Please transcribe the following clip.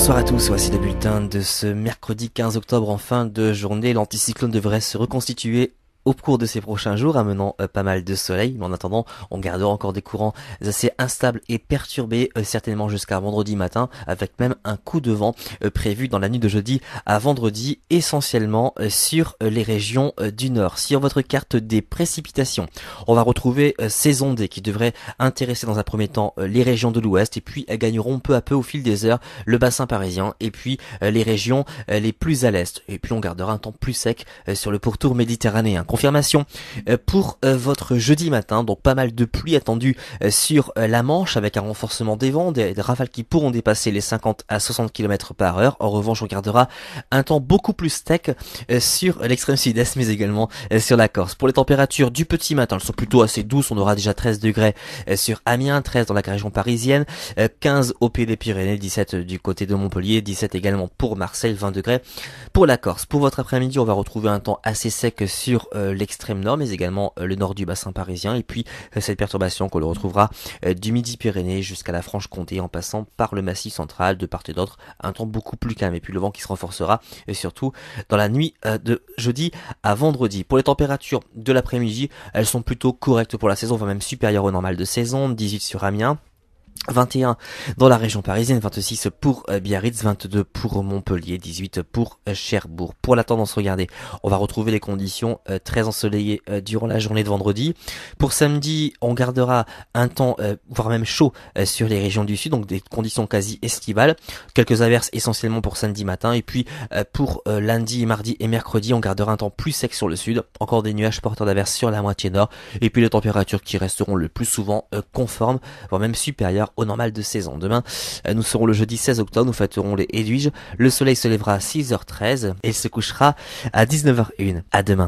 Bonsoir à tous, voici le bulletin de ce mercredi 15 octobre en fin de journée. L'anticyclone devrait se reconstituer au cours de ces prochains jours, amenant euh, pas mal de soleil. Mais en attendant, on gardera encore des courants assez instables et perturbés, euh, certainement jusqu'à vendredi matin, avec même un coup de vent euh, prévu dans la nuit de jeudi à vendredi, essentiellement sur les régions du nord. Sur votre carte des précipitations, on va retrouver ces ondes qui devraient intéresser dans un premier temps les régions de l'ouest et puis elles gagneront peu à peu au fil des heures le bassin parisien et puis les régions les plus à l'est. Et puis on gardera un temps plus sec sur le pourtour méditerranéen confirmation euh, pour euh, votre jeudi matin. Donc pas mal de pluie attendue euh, sur la Manche avec un renforcement des vents, des rafales qui pourront dépasser les 50 à 60 km par heure. En revanche, on gardera un temps beaucoup plus sec sur l'extrême sud-est mais également sur la Corse. Pour les températures du petit matin, elles sont plutôt assez douces. On aura déjà 13 degrés sur Amiens, 13 dans la région parisienne, 15 au pied des Pyrénées, 17 du côté de Montpellier, 17 également pour Marseille, 20 degrés pour la Corse. Pour votre après-midi, on va retrouver un temps assez sec sur euh, l'extrême nord, mais également euh, le nord du bassin parisien. Et puis euh, cette perturbation qu'on le retrouvera du Midi-Pyrénées jusqu'à la Franche-Comté en passant par le Massif central de part et d'autre. Un temps beaucoup plus calme et puis le vent qui se renforcera et surtout dans la nuit de jeudi à vendredi. Pour les températures de l'après-midi, elles sont plutôt correctes pour la saison, voire même supérieures au normal de saison. 18 sur Amiens, 21 dans la région parisienne, 26 pour euh, Biarritz, 22 pour Montpellier, 18 pour euh, Cherbourg. Pour la tendance, regardez, on va retrouver les conditions euh, très ensoleillées durant la journée de vendredi. Pour samedi, on gardera un temps, voire même chaud, sur les régions du sud, donc des conditions quasi estivales. Quelques averses essentiellement pour samedi matin, et puis pour lundi, mardi et mercredi, on gardera un temps plus sec sur le sud. Encore des nuages porteurs d'averses sur la moitié nord, et puis les températures qui resteront le plus souvent conformes, voire même supérieures au normal de saison. Demain, euh, nous serons le jeudi 16 octobre, nous fêterons les Éduiges. Le soleil se lèvera à 6h13 et se couchera à 19h01. À demain.